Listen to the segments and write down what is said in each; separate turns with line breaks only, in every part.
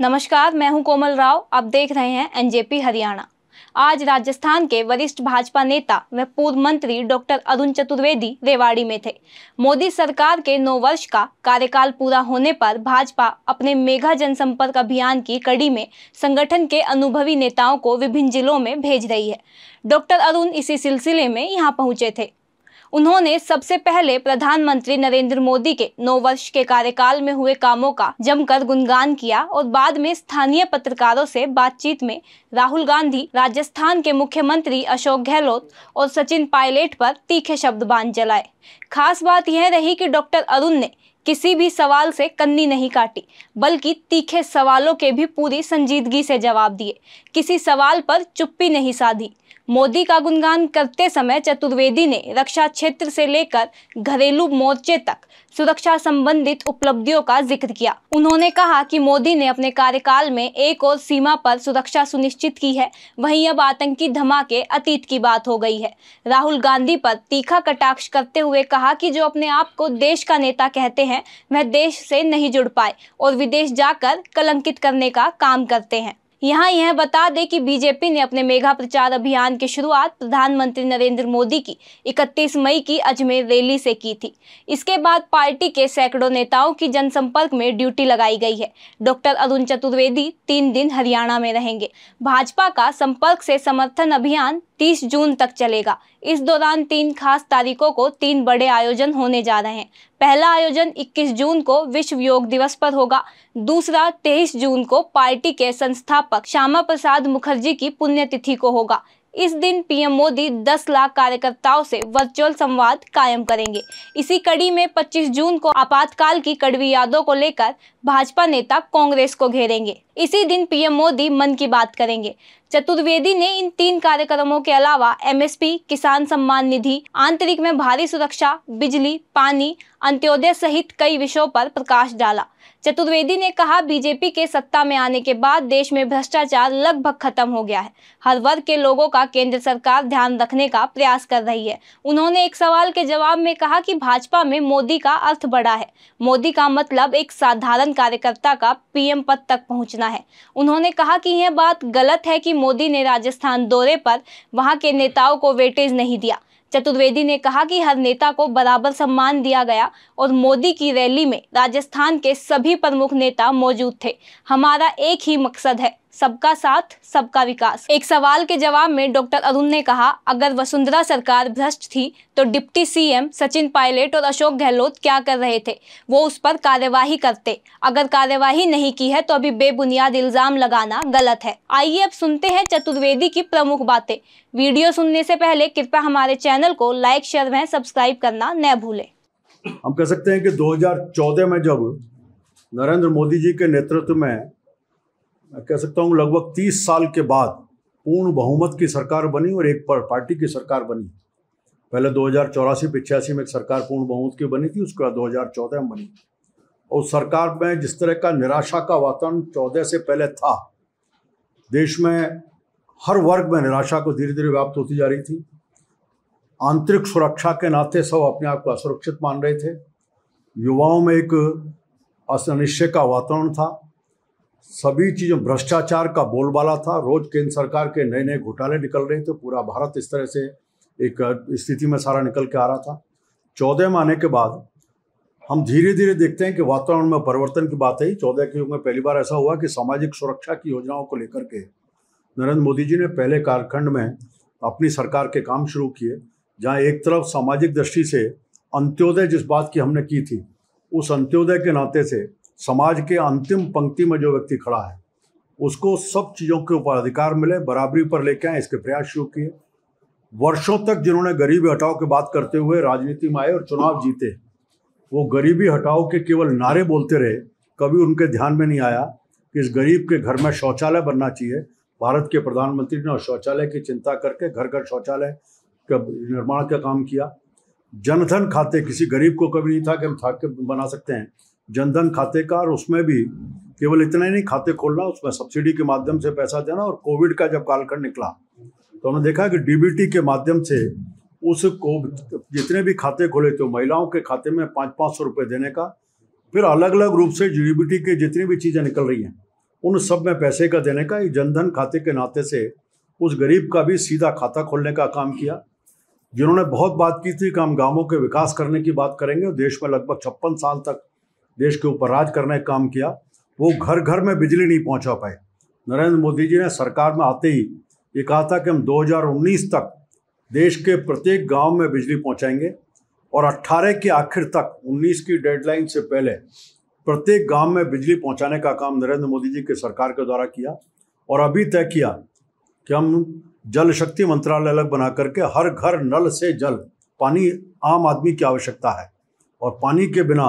नमस्कार मैं हूं कोमल राव आप देख रहे हैं एनजेपी हरियाणा आज राजस्थान के वरिष्ठ भाजपा नेता व पूर्व मंत्री डॉक्टर अरुण चतुर्वेदी रेवाड़ी में थे मोदी सरकार के नौ वर्ष का कार्यकाल पूरा होने पर भाजपा अपने मेघा जनसंपर्क अभियान की कड़ी में संगठन के अनुभवी नेताओं को विभिन्न जिलों में भेज रही है डॉक्टर अरुण इसी सिलसिले में यहाँ पहुंचे थे उन्होंने सबसे पहले प्रधानमंत्री नरेंद्र मोदी के नौ वर्ष के कार्यकाल में हुए कामों का जमकर गुणगान किया और बाद में स्थानीय पत्रकारों से बातचीत में राहुल गांधी राजस्थान के मुख्यमंत्री अशोक गहलोत और सचिन पायलट पर तीखे शब्द बांध जलाए खास बात यह रही कि डॉक्टर अरुण ने किसी भी सवाल से कन्नी नहीं काटी बल्कि तीखे सवालों के भी पूरी संजीदगी से जवाब दिए किसी सवाल पर चुप्पी नहीं साधी मोदी का गुणगान करते समय चतुर्वेदी ने रक्षा क्षेत्र से लेकर घरेलू मोर्चे तक सुरक्षा संबंधित उपलब्धियों का जिक्र किया उन्होंने कहा कि मोदी ने अपने कार्यकाल में एक और सीमा पर सुरक्षा सुनिश्चित की है वहीं अब आतंकी धमाके अतीत की बात हो गई है राहुल गांधी पर तीखा कटाक्ष करते हुए कहा कि जो अपने आप को देश का नेता कहते हैं वह देश से नहीं जुड़ पाए और विदेश जाकर कलंकित करने का काम करते हैं यहाँ यह बता दें कि बीजेपी ने अपने मेघा प्रचार अभियान की शुरुआत प्रधानमंत्री नरेंद्र मोदी की 31 मई की अजमेर रैली से की थी इसके बाद पार्टी के सैकड़ों नेताओं की जनसंपर्क में ड्यूटी लगाई गई है डॉक्टर अरुण चतुर्वेदी तीन दिन हरियाणा में रहेंगे भाजपा का संपर्क से समर्थन अभियान 30 जून तक चलेगा इस दौरान तीन खास तारीखों को तीन बड़े आयोजन होने जा रहे हैं पहला आयोजन 21 जून को विश्व योग दिवस पर होगा दूसरा 23 जून को पार्टी के संस्थापक श्यामा प्रसाद मुखर्जी की पुण्यतिथि को होगा इस दिन पीएम मोदी 10 लाख कार्यकर्ताओं से वर्चुअल संवाद कायम करेंगे इसी कड़ी में 25 जून को आपातकाल की कड़वी यादों को लेकर भाजपा नेता कांग्रेस को घेरेंगे इसी दिन पीएम मोदी मन की बात करेंगे चतुर्वेदी ने इन तीन कार्यक्रमों के अलावा एमएसपी, किसान सम्मान निधि आंतरिक में भारी सुरक्षा बिजली पानी अंत्योदय सहित कई विषयों पर प्रकाश डाला चतुर्वेदी ने कहा बीजेपी के सत्ता में आने के बाद देश में भ्रष्टाचार लगभग खत्म हो गया है हर वर्ग के लोगों का केंद्र सरकार ध्यान रखने का प्रयास कर रही है उन्होंने एक सवाल के जवाब में कहा कि भाजपा में मोदी का अर्थ बड़ा है मोदी का मतलब एक साधारण कार्यकर्ता का पीएम पद तक पहुँचना समझना है उन्होंने कहा कि यह बात गलत है कि मोदी ने राजस्थान दौरे पर वहां के नेताओं को वेटेज नहीं दिया चतुर्वेदी ने कहा कि हर नेता को बराबर सम्मान दिया गया और मोदी की रैली में राजस्थान के सभी प्रमुख नेता मौजूद थे हमारा एक ही मकसद है सबका साथ सबका विकास एक सवाल के जवाब में डॉक्टर अरुण ने कहा अगर वसुंधरा सरकार भ्रष्ट थी तो डिप्टी सीएम सचिन पायलट और अशोक गहलोत क्या कर रहे थे वो उस पर कार्यवाही करते अगर कार्यवाही नहीं की है तो अभी बेबुनियाद इल्जाम लगाना गलत है आइए अब सुनते हैं चतुर्वेदी की प्रमुख बातें वीडियो सुनने से पहले कृपया हमारे चैनल को लाइक शेयर व सब्सक्राइब करना न भूले
हम कह सकते हैं कि 2014 में जब नरेंद्र मोदी जी के नेतृत्व में मैं कह सकता हूँ लगभग तीस साल के बाद पूर्ण बहुमत की सरकार बनी और एक पर पार्टी की सरकार बनी पहले दो हज़ार चौरासी पिचासी में एक सरकार पूर्ण बहुमत की बनी थी उसके बाद दो हज़ार चौदह में बनी और सरकार में जिस तरह का निराशा का वातावरण चौदह से पहले था देश में हर वर्ग में निराशा को धीरे धीरे व्याप्त होती जा रही थी आंतरिक सुरक्षा के नाते सब अपने आप को असुरक्षित मान रहे थे युवाओं में एक अनिश्चय का वातावरण था सभी चीज़ों भ्रष्टाचार का बोलबाला था रोज केंद्र सरकार के नए नए घोटाले निकल रहे थे पूरा भारत इस तरह से एक स्थिति में सारा निकल के आ रहा था चौदह में आने के बाद हम धीरे धीरे देखते हैं कि वातावरण में परिवर्तन की बात है चौदह के युग में पहली बार ऐसा हुआ कि सामाजिक सुरक्षा की योजनाओं को लेकर के नरेंद्र मोदी जी ने पहले कालखंड में अपनी सरकार के काम शुरू किए जहाँ एक तरफ सामाजिक दृष्टि से अंत्योदय जिस बात की हमने की थी उस अंत्योदय के नाते से समाज के अंतिम पंक्ति में जो व्यक्ति खड़ा है उसको सब चीज़ों के ऊपर अधिकार मिले बराबरी पर लेके आए इसके प्रयास शुरू किए वर्षों तक जिन्होंने गरीबी हटाओ की बात करते हुए राजनीति में आए और चुनाव जीते वो गरीबी हटाओ के केवल नारे बोलते रहे कभी उनके ध्यान में नहीं आया कि इस गरीब के घर में शौचालय बनना चाहिए भारत के प्रधानमंत्री ने शौचालय की चिंता करके घर घर शौचालय का निर्माण का काम किया जनधन खाते किसी गरीब को कभी नहीं था कि हम था के बना सकते हैं जनधन खाते का और उसमें भी केवल इतना ही नहीं खाते खोलना उसमें सब्सिडी के माध्यम से पैसा देना और कोविड का जब कालखंड निकला तो हमने देखा कि डीबीटी के माध्यम से उस को जितने भी खाते खोले थे महिलाओं के खाते में पाँच पाँच सौ रुपये देने का फिर अलग अलग रूप से डीबीटी के जितनी भी चीज़ें निकल रही हैं उन सब में पैसे का देने का जनधन खाते के नाते से उस गरीब का भी सीधा खाता खोलने का काम किया जिन्होंने बहुत बात की थी कि हम गांवों के विकास करने की बात करेंगे देश में लगभग छप्पन साल तक देश के ऊपर राज करने का काम किया वो घर घर में बिजली नहीं पहुंचा पाए नरेंद्र मोदी जी ने सरकार में आते ही ये कहा था कि हम 2019 तक देश के प्रत्येक गांव में बिजली पहुंचाएंगे और 18 के आखिर तक 19 की डेडलाइन से पहले प्रत्येक गांव में बिजली पहुंचाने का काम नरेंद्र मोदी जी के सरकार के द्वारा किया और अभी तय किया कि हम जल शक्ति मंत्रालय अलग बना करके हर घर नल से जल पानी आम आदमी की आवश्यकता है और पानी के बिना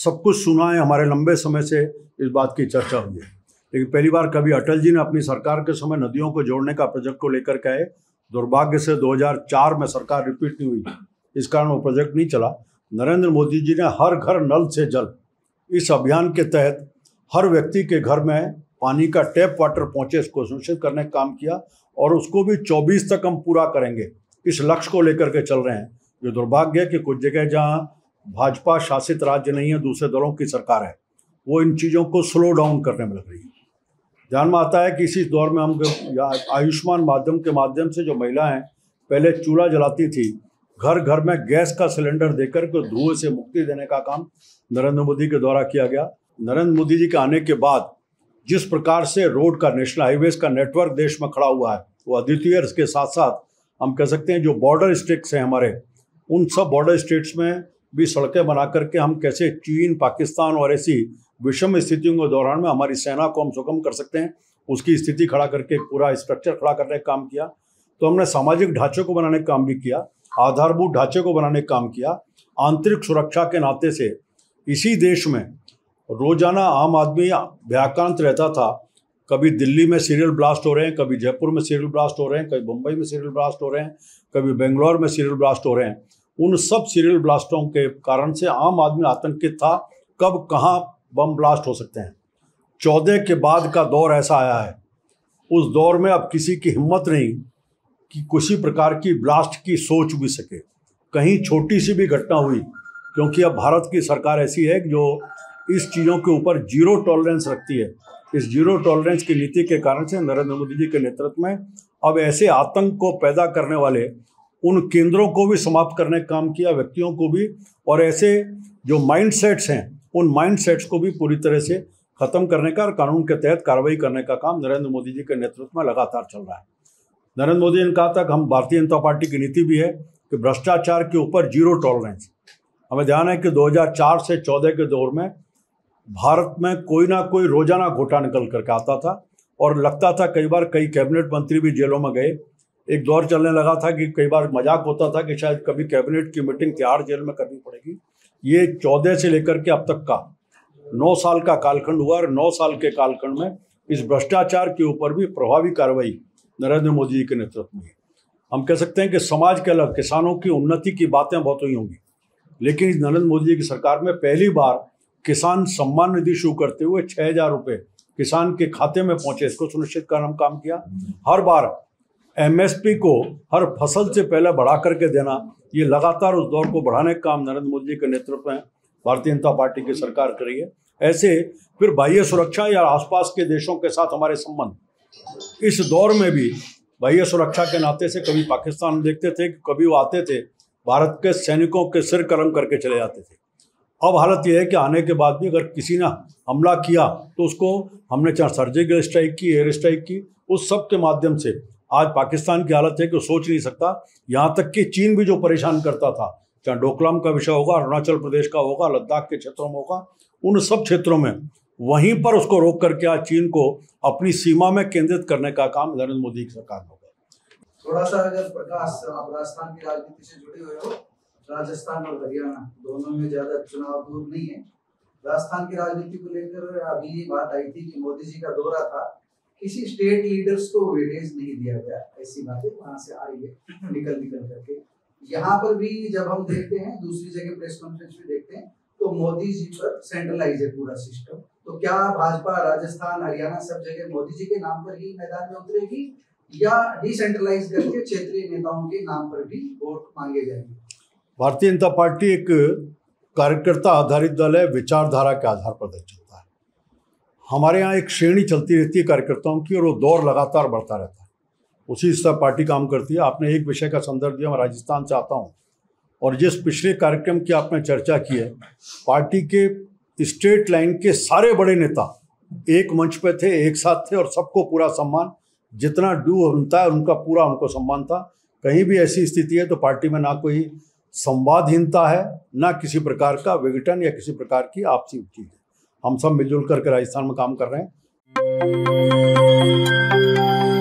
सब कुछ सुना है हमारे लंबे समय से इस बात की चर्चा हुई है लेकिन पहली बार कभी अटल जी ने अपनी सरकार के समय नदियों को जोड़ने का प्रोजेक्ट को लेकर के आए दुर्भाग्य से 2004 में सरकार रिपीट नहीं हुई इस कारण वो प्रोजेक्ट नहीं चला नरेंद्र मोदी जी ने हर घर नल से जल इस अभियान के तहत हर व्यक्ति के घर में पानी का टैप वाटर पहुंचे इसको सुनिश्चित करने का काम किया और उसको भी 24 तक हम पूरा करेंगे इस लक्ष्य को लेकर के चल रहे हैं जो दुर्भाग्य है कि कुछ जगह जहाँ भाजपा शासित राज्य नहीं है दूसरे दलों की सरकार है वो इन चीज़ों को स्लो डाउन करने में लग रही है ध्यान में आता है कि इसी दौर में हम आयुष्मान माध्यम के माध्यम से जो महिलाएं पहले चूल्हा जलाती थी घर घर में गैस का सिलेंडर देकर के धुएं से मुक्ति देने का काम नरेंद्र मोदी के द्वारा किया गया नरेंद्र मोदी जी के आने के बाद जिस प्रकार से रोड का नेशनल हाईवेज का नेटवर्क देश में खड़ा हुआ है वो अद्वितीय इसके साथ साथ हम कह सकते हैं जो बॉर्डर स्टेट्स हैं हमारे उन सब बॉर्डर स्टेट्स में भी सड़कें बना करके हम कैसे चीन पाकिस्तान और ऐसी विषम स्थितियों के दौरान में हमारी सेना को हम सुगम कर सकते हैं उसकी स्थिति खड़ा करके पूरा स्ट्रक्चर खड़ा करने का काम किया तो हमने सामाजिक ढांचे को बनाने का काम भी किया आधारभूत ढांचे को बनाने का काम किया आंतरिक सुरक्षा के नाते से इसी देश में रोजाना आम आदमी भयाक्रांत रहता था कभी दिल्ली में सीरियल ब्लास्ट हो रहे हैं कभी जयपुर में सीरियल ब्लास्ट हो रहे हैं कभी मुंबई में सीरियल ब्लास्ट हो रहे हैं कभी बेंगलोर में सीरियल ब्लास्ट हो रहे हैं उन सब सीरियल ब्लास्टों के कारण से आम आदमी आतंकित था कब कहाँ बम ब्लास्ट हो सकते हैं चौदह के बाद का दौर ऐसा आया है उस दौर में अब किसी की हिम्मत नहीं कि किसी प्रकार की ब्लास्ट की सोच भी सके कहीं छोटी सी भी घटना हुई क्योंकि अब भारत की सरकार ऐसी है जो इस चीज़ों के ऊपर जीरो टॉलरेंस रखती है इस जीरो टॉलरेंस की नीति के कारण से नरेंद्र मोदी जी के नेतृत्व में अब ऐसे आतंक को पैदा करने वाले उन केंद्रों को भी समाप्त करने का काम किया व्यक्तियों को भी और ऐसे जो माइंडसेट्स हैं उन माइंडसेट्स को भी पूरी तरह से खत्म करने का और कानून के तहत कार्रवाई करने का काम नरेंद्र मोदी जी के नेतृत्व में लगातार चल रहा है नरेंद्र मोदी ने कहा था कि हम भारतीय जनता पार्टी की नीति भी है कि भ्रष्टाचार के ऊपर जीरो टॉलरेंस हमें ध्यान है कि 2004 से 14 के दौर में भारत में कोई ना कोई रोजाना घोटा निकल करके आता था और लगता था कई बार कई कैबिनेट मंत्री भी जेलों में गए एक दौर चलने लगा था कि कई बार मजाक होता था कि शायद कभी कैबिनेट की मीटिंग तिहाड़ जेल में करनी पड़ेगी ये चौदह से लेकर के अब तक का नौ साल का कालखंड हुआ और नौ साल के कालखंड में इस भ्रष्टाचार के ऊपर भी प्रभावी कार्रवाई नरेंद्र मोदी जी के नेतृत्व में हम कह सकते हैं कि समाज के अलग किसानों की उन्नति की बातें बहुत हुई होंगी लेकिन नरेंद्र मोदी जी की सरकार में पहली बार किसान सम्मान निधि शुरू करते हुए छः हजार रुपये किसान के खाते में पहुंचे इसको सुनिश्चित कर हम काम किया हर बार एमएसपी को हर फसल से पहले बढ़ा करके देना ये लगातार उस दौर को बढ़ाने का काम नरेंद्र मोदी जी के नेतृत्व में भारतीय जनता पार्टी की सरकार कर रही है ऐसे फिर बाह्य सुरक्षा या आसपास के देशों के साथ हमारे संबंध इस दौर में भी बाह्य सुरक्षा के नाते से कभी पाकिस्तान देखते थे कभी वो आते थे भारत के सैनिकों के सिर कलम करके चले जाते थे अब हालत यह है कि आने के बाद भी अगर किसी ने हमला किया तो उसको हमने चाहे सर्जिकल स्ट्राइक की एयर स्ट्राइक की उस सब के माध्यम से आज पाकिस्तान की हालत है कि सोच नहीं सकता यहाँ तक कि चीन भी जो परेशान करता था चाहे डोकलाम का विषय होगा अरुणाचल प्रदेश का होगा लद्दाख के क्षेत्रों में होगा उन सब क्षेत्रों में वहीं पर उसको रोक करके आज चीन को अपनी सीमा में केंद्रित करने का काम नरेंद्र मोदी की सरकार ने थोड़ा सा अगर प्रकाश आप राजस्थान की राजनीति से जुड़े हुए हो राजस्थान और हरियाणा दोनों में ज्यादा चुनाव दूर नहीं है राजस्थान की राजनीति को लेकर अभी बात आई थी कि मोदी जी का दौरा था किसी स्टेट लीडर्स को वेटेज नहीं दिया गया ऐसी बातें वहां से आ रही है निकल निकल करके यहाँ पर भी जब हम देखते हैं दूसरी जगह प्रेस कॉन्फ्रेंस में देखते हैं तो मोदी जी पर सेंट्रलाइज
है पूरा सिस्टम
तो क्या भाजपा राजस्थान हरियाणा सब जगह मोदी जी के नाम पर ही मैदान में उतरेगी या डिसेंट्रलाइज करके क्षेत्रीय नेताओं के नाम पर भी वोट मांगे जाएंगे भारतीय जनता पार्टी एक कार्यकर्ता आधारित दल है विचारधारा के आधार पर दल हमारे यहाँ एक श्रेणी चलती रहती है कार्यकर्ताओं की और वो दौर लगातार बढ़ता रहता है उसी हिसाब पार्टी काम करती है आपने एक विषय का संदर्भ दिया मैं राजस्थान से आता हूँ और जिस पिछले कार्यक्रम की आपने चर्चा की है पार्टी के स्टेट लाइन के सारे बड़े नेता एक मंच पे थे एक साथ थे और सबको पूरा सम्मान जितना ड्यू बनता है उनका पूरा उनको सम्मान था कहीं भी ऐसी स्थिति है तो पार्टी में ना कोई संवादहीनता है ना किसी प्रकार का विघटन या किसी प्रकार की आपसी उपचीज है हम सब मिलजुल करके राजस्थान में काम कर रहे हैं